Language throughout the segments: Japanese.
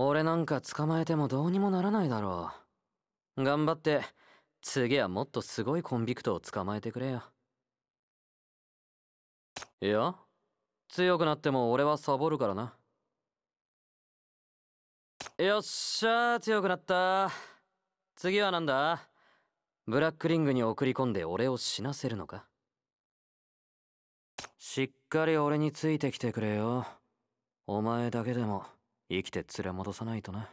俺なんか捕まえてもどうにもならないだろう頑張って次はもっとすごいコンビクトを捕まえてくれよいや強くなっても俺はサボるからなよっしゃ強くなった次は何だブラックリングに送り込んで俺を死なせるのかしっかり俺についてきてくれよお前だけでも。生きて連れ戻さないとな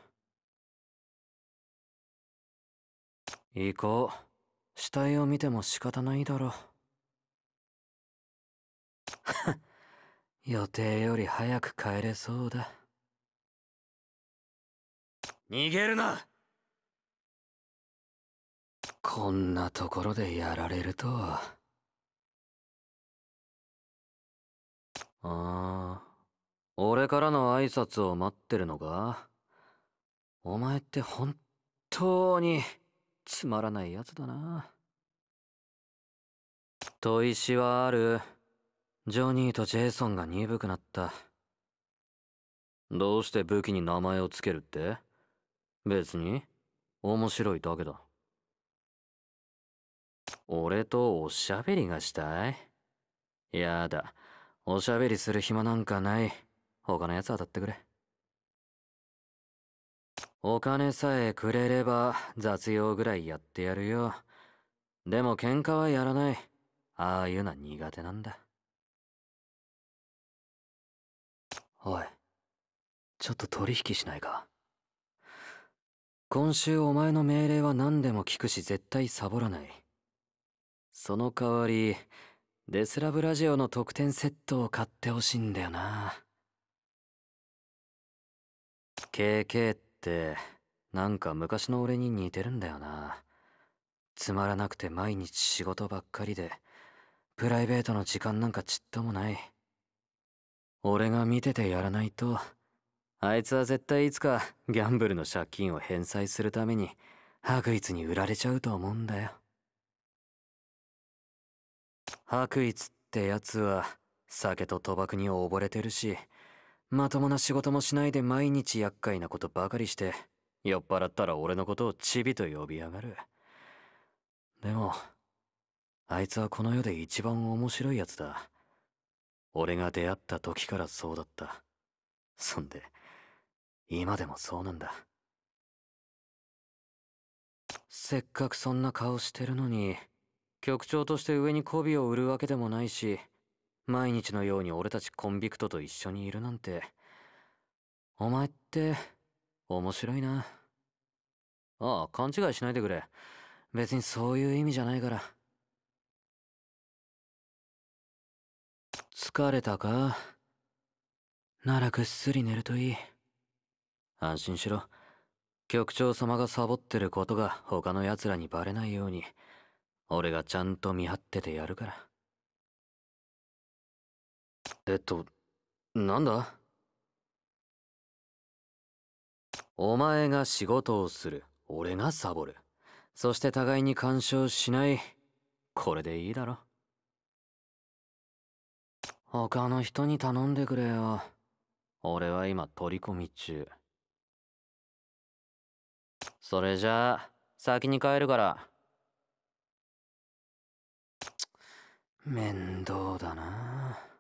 行こう死体を見ても仕方ないだろ 予定より早く帰れそうだ逃げるなこんなところでやられるとはああ俺からの挨拶を待ってるのかお前って本当につまらないやつだな。砥石はある。ジョニーとジェイソンが鈍くなった。どうして武器に名前を付けるって別に面白いだけだ。俺とおしゃべりがしたいやだ。おしゃべりする暇なんかない。他のやつ当たってくれお金さえくれれば雑用ぐらいやってやるよでも喧嘩はやらないああいうのは苦手なんだおいちょっと取引しないか今週お前の命令は何でも聞くし絶対サボらないその代わりデスラブラジオの特典セットを買ってほしいんだよな KK ってなんか昔の俺に似てるんだよなつまらなくて毎日仕事ばっかりでプライベートの時間なんかちっともない俺が見ててやらないとあいつは絶対いつかギャンブルの借金を返済するために白衣に売られちゃうと思うんだよ白衣ってやつは酒と賭博に溺れてるしまともな仕事もしないで毎日厄介なことばかりして酔っ払ったら俺のことをチビと呼びやがるでもあいつはこの世で一番面白いやつだ俺が出会った時からそうだったそんで今でもそうなんだせっかくそんな顔してるのに局長として上に媚びを売るわけでもないし毎日のように俺たちコンビクトと一緒にいるなんてお前って面白いなああ勘違いしないでくれ別にそういう意味じゃないから疲れたかならぐっすり寝るといい安心しろ局長様がサボってることが他の奴らにバレないように俺がちゃんと見張っててやるから。えっと、なんだお前が仕事をする。俺がサボる。そして互いに干渉しない。これでいいだろ。他の人に頼んでくれよ。俺は今取り込み中。それじゃあ、先に帰るから。面倒だな。